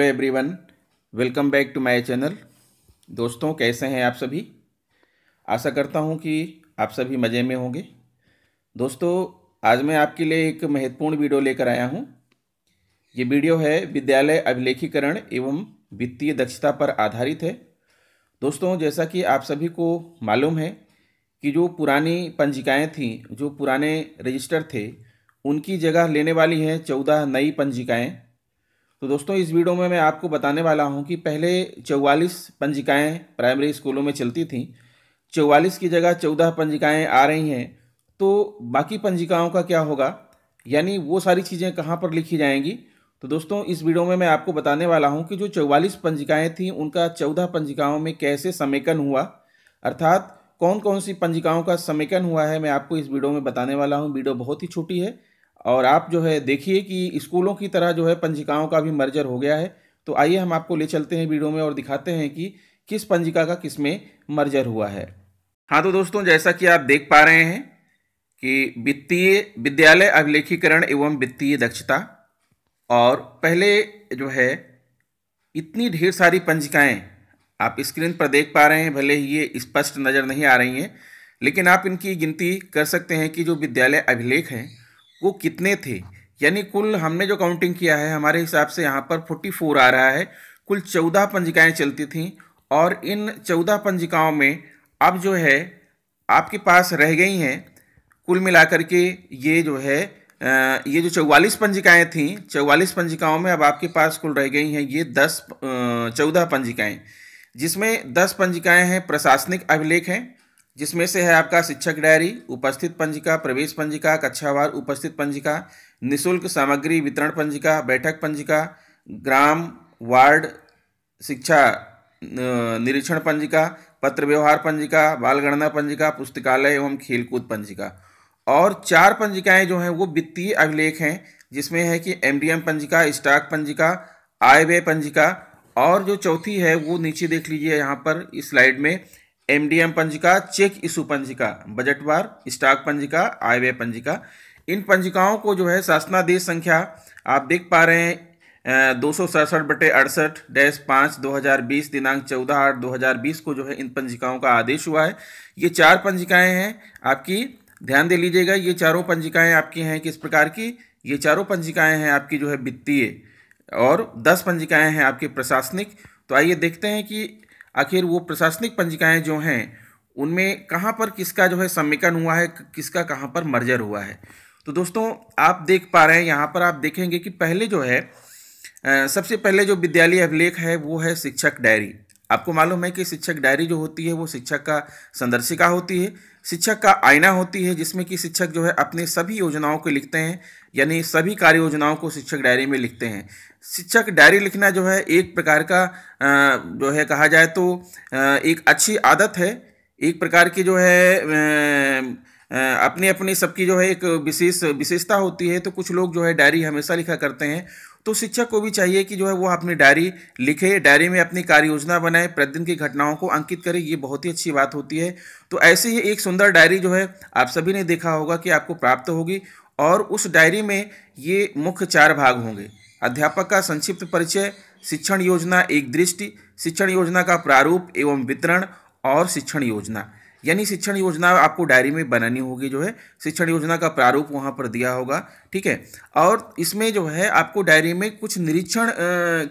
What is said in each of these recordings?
hello everyone welcome back to my channel दोस्तों कैसे हैं आप सभी आशा करता हूं कि आप सभी मज़े में होंगे दोस्तों आज मैं आपके लिए एक महत्वपूर्ण वीडियो लेकर आया हूं ये वीडियो है विद्यालय अभिलेखीकरण एवं वित्तीय दक्षता पर आधारित है दोस्तों जैसा कि आप सभी को मालूम है कि जो पुरानी पंजिकाएँ थीं जो पुराने रजिस्टर थे उनकी जगह लेने वाली हैं चौदह नई पंजिकाएँ तो दोस्तों इस वीडियो में मैं आपको बताने वाला हूं कि पहले चौवालीस पंजिकाएं प्राइमरी स्कूलों में चलती थीं चौवालीस की जगह चौदह पंजिकाएं आ रही हैं तो बाकी पंजिकाओं का क्या होगा यानी वो सारी चीज़ें कहाँ पर लिखी जाएंगी तो दोस्तों इस वीडियो में मैं आपको बताने वाला हूँ कि जो चौवालीस पंजिकाएँ थीं उनका चौदह पंजिकाओं में कैसे समेकन हुआ अर्थात कौन कौन सी पंजिकाओं का समेकन हुआ है मैं आपको इस वीडियो में बताने वाला हूँ वीडियो बहुत ही छोटी है और आप जो है देखिए कि स्कूलों की तरह जो है पंजिकाओं का भी मर्जर हो गया है तो आइए हम आपको ले चलते हैं वीडियो में और दिखाते हैं कि किस पंजिका का किस में मर्जर हुआ है हाँ तो दोस्तों जैसा कि आप देख पा रहे हैं कि वित्तीय विद्यालय अभिलेखीकरण एवं वित्तीय दक्षता और पहले जो है इतनी ढेर सारी पंजिकाएँ आप स्क्रीन पर देख पा रहे हैं भले ही ये स्पष्ट नज़र नहीं आ रही हैं लेकिन आप इनकी गिनती कर सकते हैं कि जो विद्यालय अभिलेख हैं वो कितने थे यानी कुल हमने जो काउंटिंग किया है हमारे हिसाब से यहाँ पर फोर्टी फोर आ रहा है कुल चौदह पंजिकाएँ चलती थीं और इन चौदह पंजिकाओं में अब जो है आपके पास रह गई हैं कुल मिलाकर के ये जो है ये जो चौवालीस पंजिकाएँ थीं चौवालीस पंजिकाओं में अब आपके पास कुल रह गई हैं ये दस चौदह पंजिकाएँ जिसमें दस पंजिकाएँ हैं प्रशासनिक अभिलेख हैं जिसमें से है आपका शिक्षक डायरी उपस्थित पंजिका प्रवेश पंजिका कक्षावार उपस्थित पंजिका निशुल्क सामग्री वितरण पंजिका बैठक पंजिका ग्राम वार्ड शिक्षा निरीक्षण पंजिका पत्र व्यवहार पंजिका बाल गणना पंजिका पुस्तकालय एवं खेलकूद पंजिका और चार पंजिकाएं जो हैं वो वित्तीय अभिलेख हैं जिसमें है कि एमडीएम पंजिका स्टॉक पंजिका आय व्यय पंजिका और जो चौथी है वो नीचे देख लीजिए यहाँ पर इस स्लाइड में एमडीएम पंजिका चेक इशू पंजिका बजट बार स्टॉक पंजिका आय व्यय पंजिका इन पंजिकाओं को जो है शासनादेश संख्या आप देख पा रहे हैं दो सौ सड़सठ बटे अड़सठ डैश पाँच दो हज़ार बीस दिनांक चौदह आठ दो हज़ार बीस को जो है इन पंजिकाओं का आदेश हुआ है ये चार पंजिकाएं हैं आपकी ध्यान दे लीजिएगा ये चारों पंजिकाएं आपकी हैं किस प्रकार की ये चारों पंजिकाएं हैं आपकी जो है वित्तीय और दस पंजिकाएं हैं आपकी प्रशासनिक तो आइए देखते हैं कि आखिर वो प्रशासनिक पंजिकाएँ जो हैं उनमें कहाँ पर किसका जो है समेकन हुआ है किसका कहाँ पर मर्जर हुआ है तो दोस्तों आप देख पा रहे हैं यहाँ पर आप देखेंगे कि पहले जो है सबसे पहले जो विद्यालय अभिलेख है वो है शिक्षक डायरी आपको मालूम है कि शिक्षक डायरी जो होती है वो शिक्षक का संदर्शिका होती है शिक्षक का आईना होती है जिसमें कि शिक्षक जो है अपने सभी योजनाओं को लिखते हैं यानी सभी कार्य योजनाओं को शिक्षक डायरी में लिखते हैं शिक्षक डायरी लिखना जो है एक प्रकार का जो है कहा जाए तो एक अच्छी आदत है एक प्रकार की जो है अपने अपने सबकी जो है एक विशेष विशेषता होती है तो कुछ लोग जो है डायरी हमेशा लिखा करते हैं तो शिक्षक को भी चाहिए कि जो है वो अपनी डायरी लिखे डायरी में अपनी कार्य योजना बनाए प्रतिदिन की घटनाओं को अंकित करे ये बहुत ही अच्छी बात होती है तो ऐसे ही एक सुंदर डायरी जो है आप सभी ने देखा होगा कि आपको प्राप्त होगी और उस डायरी में ये मुख्य चार भाग होंगे अध्यापक का संक्षिप्त परिचय शिक्षण योजना एक दृष्टि शिक्षण योजना का प्रारूप एवं वितरण और शिक्षण योजना यानी शिक्षण योजना आपको डायरी में बनानी होगी जो है शिक्षण योजना का प्रारूप वहाँ पर दिया होगा ठीक है और इसमें जो है आपको डायरी में कुछ निरीक्षण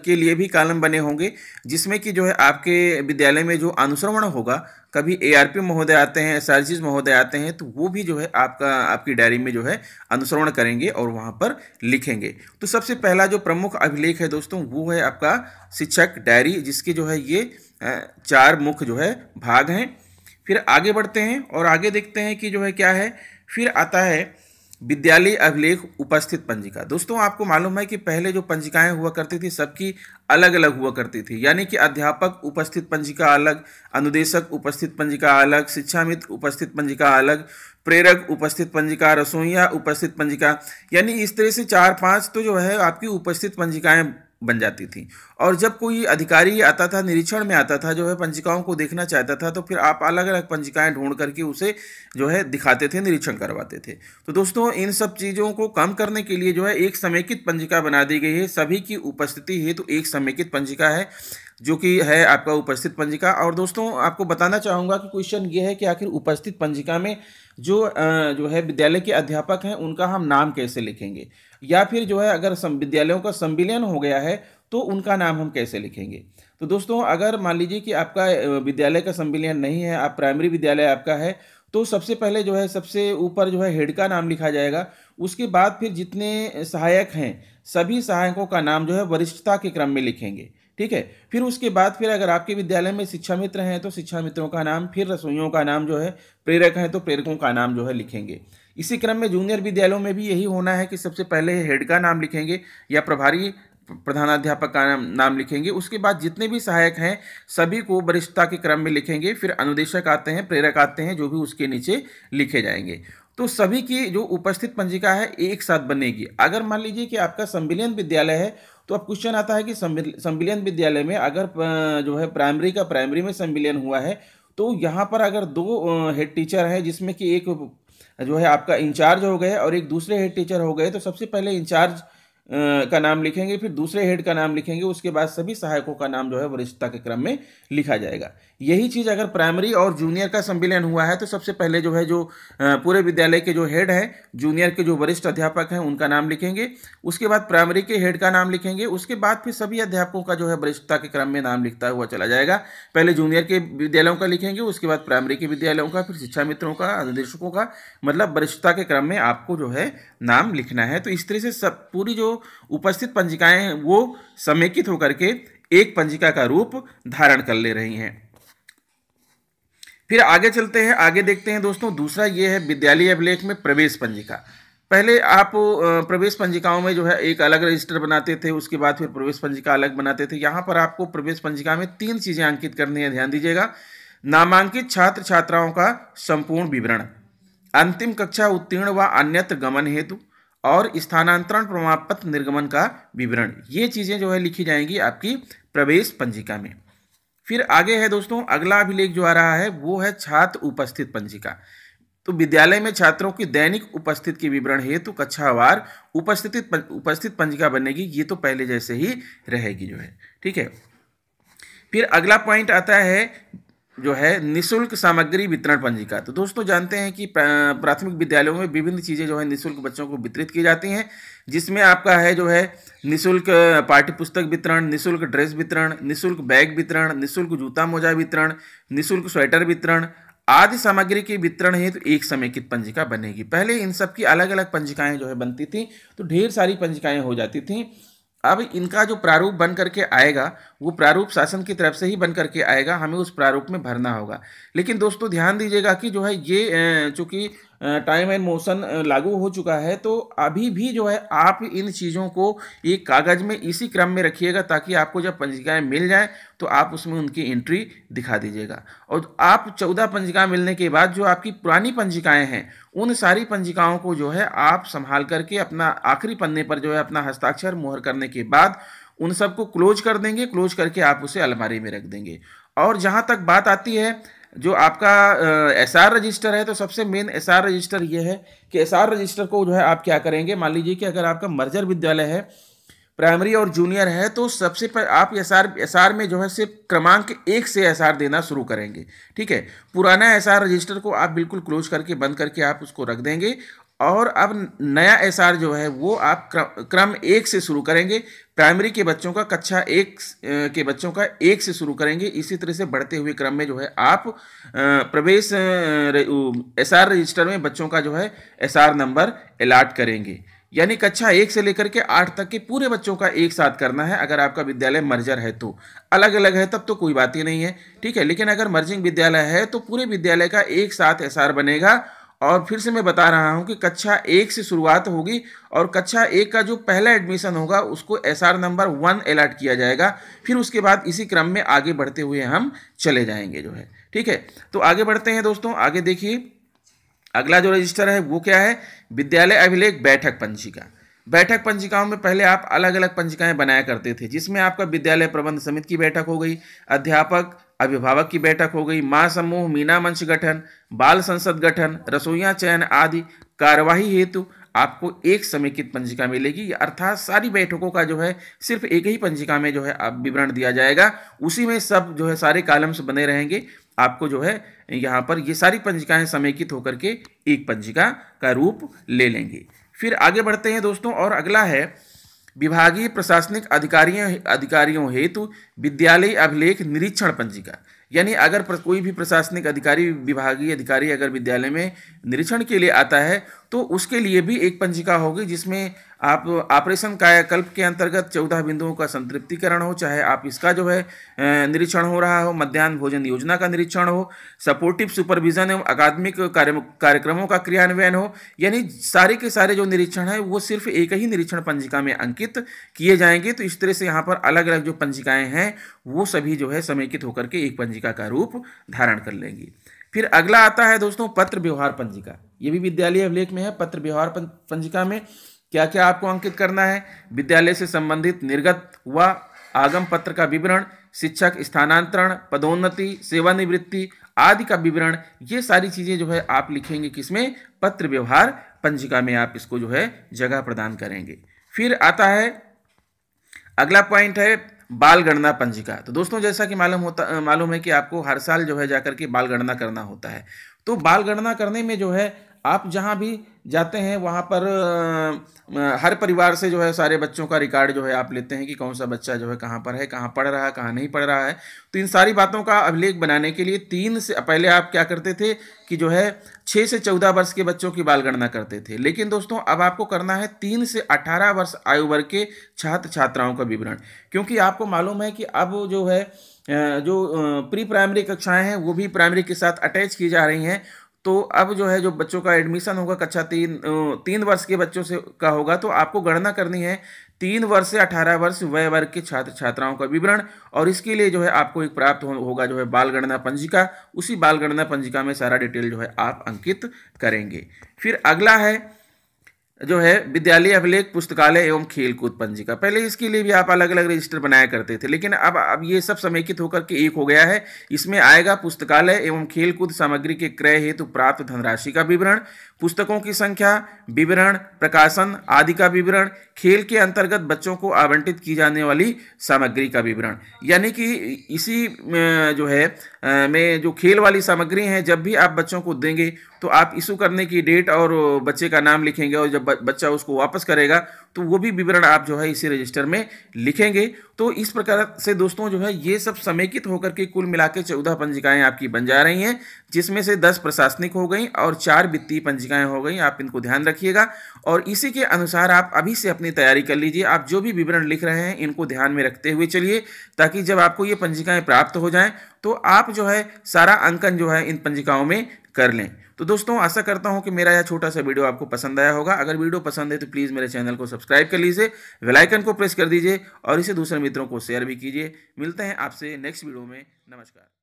के लिए भी कालम बने होंगे जिसमें कि जो है आपके विद्यालय में जो अनुश्रवण होगा कभी एआरपी महोदय आते हैं एस महोदय आते हैं तो वो भी जो है आपका आपकी डायरी में जो है अनुश्रवण करेंगे और वहाँ पर लिखेंगे तो सबसे पहला जो प्रमुख अभिलेख है दोस्तों वो है आपका शिक्षक डायरी जिसके जो है ये चार मुख्य जो है भाग हैं फिर आगे बढ़ते हैं और आगे देखते हैं कि जो है क्या है फिर आता है विद्यालय अभिलेख उपस्थित पंजिका दोस्तों आपको मालूम है कि पहले जो पंजिकाएं हुआ करती थी सबकी अलग अलग हुआ करती थी यानी कि अध्यापक उपस्थित पंजिका अलग अनुदेशक उपस्थित पंजिका अलग शिक्षा मित्र उपस्थित पंजिका अलग प्रेरक उपस्थित पंजिका रसोईया उपस्थित पंजिका यानी इस तरह से चार पांच तो जो है आपकी उपस्थित पंजिकाएं बन जाती थी और जब कोई अधिकारी आता था निरीक्षण में आता था जो है पंजिकाओं को देखना चाहता था तो फिर आप अलग अलग पंजिकाएं ढूंढ करके उसे जो है दिखाते थे निरीक्षण करवाते थे तो दोस्तों इन सब चीज़ों को कम करने के लिए जो है एक समेकित पंजिका बना दी गई है सभी की उपस्थिति हेतु तो एक समेकित पंजिका है जो कि है आपका उपस्थित पंजिका और दोस्तों आपको बताना चाहूँगा कि क्वेश्चन ये है कि आखिर उपस्थित पंजिका में जो जो है विद्यालय के अध्यापक हैं उनका हम नाम कैसे लिखेंगे या फिर जो है अगर विद्यालयों का संविलियन हो गया है तो उनका नाम हम कैसे लिखेंगे तो दोस्तों अगर मान लीजिए कि आपका विद्यालय का संविलियन नहीं है आप प्राइमरी विद्यालय आपका है तो सबसे पहले जो है सबसे ऊपर जो है हेड का नाम लिखा जाएगा उसके बाद फिर जितने सहायक हैं सभी सहायकों का नाम जो है वरिष्ठता के क्रम में लिखेंगे ठीक है फिर उसके बाद फिर अगर आपके विद्यालय में शिक्षा मित्र हैं तो शिक्षा मित्रों का नाम फिर रसोइयों का नाम जो है प्रेरक हैं तो प्रेरकों का नाम जो है लिखेंगे इसी क्रम में जूनियर विद्यालयों में भी यही होना है कि सबसे पहले हेड का नाम लिखेंगे या प्रभारी प्रधानाध्यापक का नाम, नाम लिखेंगे उसके बाद जितने भी सहायक हैं सभी को वरिष्ठता के क्रम में लिखेंगे फिर अनुदेशक आते हैं प्रेरक आते हैं जो भी उसके नीचे लिखे जाएंगे तो सभी की जो उपस्थित पंजिका है एक साथ बनेगी अगर मान लीजिए कि आपका संविलियन विद्यालय है तो अब क्वेश्चन आता है कि संविलियन विद्यालय में अगर जो है प्राइमरी का प्राइमरी में संविलियन हुआ है तो यहाँ पर अगर दो हेड टीचर हैं जिसमें कि एक जो है आपका इंचार्ज हो गए और एक दूसरे हेड टीचर हो गए तो सबसे पहले इंचार्ज का नाम लिखेंगे फिर दूसरे हेड का नाम लिखेंगे उसके बाद सभी सहायकों का नाम जो है वरिष्ठता के क्रम में लिखा जाएगा यही चीज़ अगर प्राइमरी और जूनियर का संविलियन हुआ है तो सबसे पहले जो है जो पूरे विद्यालय के जो हेड हैं जूनियर के जो वरिष्ठ अध्यापक हैं उनका नाम लिखेंगे उसके बाद प्राइमरी के हेड का नाम लिखेंगे उसके बाद फिर सभी अध्यापकों का जो है वरिष्ठता के क्रम में नाम लिखता हुआ चला जाएगा पहले जूनियर के विद्यालयों का लिखेंगे उसके बाद प्राइमरी के विद्यालयों का फिर शिक्षा मित्रों का निदेशकों का मतलब वरिष्ठता के क्रम में आपको जो है नाम लिखना है तो इस तरह से सब पूरी जो उपस्थित पंजिकाएं वो समेकित होकर के एक पंजिका का रूप धारण कर ले रही हैं फिर आगे चलते हैं आगे देखते हैं दोस्तों दूसरा ये है विद्यालय अभिलेख में प्रवेश पंजिका पहले आप प्रवेश पंजिकाओं में जो है एक अलग रजिस्टर बनाते थे उसके बाद फिर प्रवेश पंजिका अलग बनाते थे यहाँ पर आपको प्रवेश पंजिका में तीन चीज़ें अंकित करनी है ध्यान दीजिएगा नामांकित छात्र छात्राओं का संपूर्ण विवरण अंतिम कक्षा उत्तीर्ण व अन्यत्र गमन हेतु और स्थानांतरण प्रमाण पत्र निर्गमन का विवरण ये चीज़ें जो है लिखी जाएंगी आपकी प्रवेश पंजिका में फिर आगे है दोस्तों अगला अभिलेख जो आ रहा है वो है छात्र उपस्थित पंजिका तो विद्यालय में छात्रों की दैनिक उपस्थित के विवरण हेतु तो कक्षावार उपस्थित उपस्थित पंजिका बनेगी ये तो पहले जैसे ही रहेगी जो है ठीक है फिर अगला पॉइंट आता है जो है निशुल्क सामग्री वितरण पंजिका तो दोस्तों जानते हैं कि प्राथमिक विद्यालयों में विभिन्न चीज़ें जो है निशुल्क बच्चों को वितरित की जाती हैं जिसमें आपका है जो है निशुल्क पाठ्य पुस्तक वितरण निशुल्क ड्रेस वितरण निशुल्क बैग वितरण निशुल्क जूता मोजा वितरण निशुल्क स्वेटर वितरण आदि सामग्री के वितरण हेतु तो एक समेकित पंजिका बनेगी पहले इन सब की अलग अलग पंजिकाएं जो है बनती थी तो ढेर सारी पंजिकाएं हो जाती थी अब इनका जो प्रारूप बन करके आएगा वो प्रारूप शासन की तरफ से ही बन करके आएगा हमें उस प्रारूप में भरना होगा लेकिन दोस्तों ध्यान दीजिएगा कि जो है ये चूंकि टाइम एंड मोशन लागू हो चुका है तो अभी भी जो है आप इन चीज़ों को एक कागज़ में इसी क्रम में रखिएगा ताकि आपको जब पंजिकाएँ मिल जाएँ तो आप उसमें उनकी एंट्री दिखा दीजिएगा और आप चौदह पंजिका मिलने के बाद जो आपकी पुरानी पंजिकाएँ हैं उन सारी पंजिकाओं को जो है आप संभाल करके अपना आखिरी पन्ने पर जो है अपना हस्ताक्षर मुहर करने के बाद उन सबको क्लोज कर देंगे क्लोज करके आप उसे अलमारी में रख देंगे और जहाँ तक बात आती है जो आपका एस आर रजिस्टर है तो सबसे मेन एस आर रजिस्टर ये है कि एस आर रजिस्टर को जो है आप क्या करेंगे मान लीजिए कि अगर आपका मर्जर विद्यालय है प्राइमरी और जूनियर है तो सबसे पर आप एस आर एस आर में जो है सिर्फ क्रमांक एक से एस आर देना शुरू करेंगे ठीक है पुराना एस आर रजिस्टर को आप बिल्कुल क्लोज करके बंद करके आप उसको रख देंगे और अब नया एस जो है वो आप क्रम, क्रम एक से शुरू करेंगे प्राइमरी के बच्चों का कक्षा एक के बच्चों का एक से शुरू करेंगे इसी तरह से बढ़ते हुए क्रम में जो है आप प्रवेश एस रजिस्टर में बच्चों का जो है एस नंबर अलाट करेंगे यानी कक्षा एक से लेकर के आठ तक के पूरे बच्चों का एक साथ करना है अगर आपका विद्यालय मर्जर है तो अलग अलग है तब तो कोई बात ही नहीं है ठीक है लेकिन अगर मर्जिंग विद्यालय है तो पूरे विद्यालय का एक साथ एस बनेगा और फिर से मैं बता रहा हूँ कि कक्षा एक से शुरुआत होगी और कक्षा एक का जो पहला एडमिशन होगा उसको S R number one allot किया जाएगा फिर उसके बाद इसी क्रम में आगे बढ़ते हुए हम चले जाएंगे जो है ठीक है तो आगे बढ़ते हैं दोस्तों आगे देखिए अगला जो रजिस्टर है वो क्या है विद्यालय अभिलेख बैठक पंजिका बैठक पंजिकाओं में पहले आप अलग अलग पंजिकाएं बनाया करते थे जिसमें आपका विद्यालय प्रबंध समिति की बैठक हो गई अध्यापक अभिभावक की बैठक हो गई माँ समूह मीना मंच गठन बाल संसद गठन रसोईया चयन आदि कार्यवाही हेतु आपको एक समेकित पंजिका मिलेगी अर्थात सारी बैठकों का जो है सिर्फ एक ही पंजिका में जो है आप विवरण दिया जाएगा उसी में सब जो है सारे कालम्स बने रहेंगे आपको जो है यहाँ पर ये सारी पंजिकाएं समेकित होकर के एक पंजिका का रूप ले लेंगे फिर आगे बढ़ते हैं दोस्तों और अगला है विभागीय प्रशासनिक अधिकारियों अधिकारियों हेतु विद्यालय अभिलेख निरीक्षण पंजिका यानी अगर कोई भी प्रशासनिक अधिकारी विभागीय अधिकारी अगर विद्यालय में निरीक्षण के लिए आता है तो उसके लिए भी एक पंजिका होगी जिसमें आप ऑपरेशन कायाकल्प के अंतर्गत चौदह बिंदुओं का संतृप्तिकरण हो चाहे आप इसका जो है निरीक्षण हो रहा हो मध्यान्ह भोजन योजना का निरीक्षण हो सपोर्टिव सुपरविजन एवं अकादमिक कार्य कार्यक्रमों का क्रियान्वयन हो यानी सारे के सारे जो निरीक्षण है वो सिर्फ एक ही निरीक्षण पंजिका में अंकित किए जाएंगे तो इस तरह से यहाँ पर अलग अलग जो पंजिकाएँ हैं वो सभी जो है समेकित होकर के एक पंजिका का रूप धारण कर लेंगी फिर अगला आता है दोस्तों पत्र व्यवहार पंजिका ये भी विद्यालय अभिलेख में है पत्र व्यवहार पंजिका में क्या क्या आपको अंकित करना है विद्यालय से संबंधित निर्गत व आगम पत्र का विवरण शिक्षक स्थानांतरण पदोन्नति सेवानिवृत्ति आदि का विवरण ये सारी चीज़ें जो है आप लिखेंगे किसमें पत्र व्यवहार पंजिका में आप इसको जो है जगह प्रदान करेंगे फिर आता है अगला पॉइंट है बाल गणना पंजिका तो दोस्तों जैसा कि मालूम होता मालूम है कि आपको हर साल जो है जाकर के बाल गणना करना होता है तो बाल गणना करने में जो है आप जहाँ भी जाते हैं वहाँ पर हर परिवार से जो है सारे बच्चों का रिकॉर्ड जो है आप लेते हैं कि कौन सा बच्चा जो है कहाँ पर है कहाँ पढ़ रहा है कहाँ नहीं पढ़ रहा है तो इन सारी बातों का अभिलेख बनाने के लिए तीन से पहले आप क्या करते थे कि जो है छः से चौदह वर्ष के बच्चों की बाल गणना करते थे लेकिन दोस्तों अब आपको करना है तीन से अठारह वर्ष आयु वर्ग के छात्र छात्राओं का विवरण क्योंकि आपको मालूम है कि अब जो है जो प्री प्राइमरी कक्षाएं हैं वो भी प्राइमरी के साथ अटैच की जा रही हैं तो अब जो है जो बच्चों का एडमिशन होगा कक्षा तीन तीन वर्ष के बच्चों से का होगा तो आपको गणना करनी है तीन वर्ष से अठारह वर्ष वय वर्ग के छात्र छात्राओं का विवरण और इसके लिए जो है आपको एक प्राप्त हो, होगा जो है बाल गणना पंजिका उसी बाल गणना पंजिका में सारा डिटेल जो है आप अंकित करेंगे फिर अगला है जो है विद्यालय अभिलेख पुस्तकालय एवं खेलकूद पंजिका पहले इसके लिए भी आप अलग अलग रजिस्टर बनाया करते थे लेकिन अब अब ये सब समेकित होकर के एक हो गया है इसमें आएगा पुस्तकालय एवं खेलकूद सामग्री के क्रय हेतु प्राप्त धनराशि का विवरण पुस्तकों की संख्या विवरण प्रकाशन आदि का विवरण खेल के अंतर्गत बच्चों को आवंटित की जाने वाली सामग्री का विवरण यानी कि इसी जो है में जो खेल वाली सामग्री है जब भी आप बच्चों को देंगे तो आप इशू करने की डेट और बच्चे का नाम लिखेंगे और जब बच्चा उसको वापस करेगा तो वो भी विवरण आप जो है इसी रजिस्टर में लिखेंगे तो इस प्रकार से दोस्तों जो है ये सब समेकित होकर के कुल मिला के चौदह पंजिकाएँ आपकी बन जा रही हैं जिसमें से दस प्रशासनिक हो गई और चार वित्तीय पंजिकाएँ हो गई आप इनको ध्यान रखिएगा और इसी के अनुसार आप अभी से अपनी तैयारी कर लीजिए आप जो भी विवरण लिख रहे हैं इनको ध्यान में रखते हुए चलिए ताकि जब आपको ये पंजिकाएँ प्राप्त हो जाएँ तो आप जो है सारा अंकन जो है इन पंजिकाओं में कर लें तो दोस्तों आशा करता हूं कि मेरा यह छोटा सा वीडियो आपको पसंद आया होगा अगर वीडियो पसंद है तो प्लीज़ मेरे चैनल को सब्सक्राइब कर लीजिए वेलाइकन को प्रेस कर दीजिए और इसे दूसरे मित्रों को शेयर भी कीजिए मिलते हैं आपसे नेक्स्ट वीडियो में नमस्कार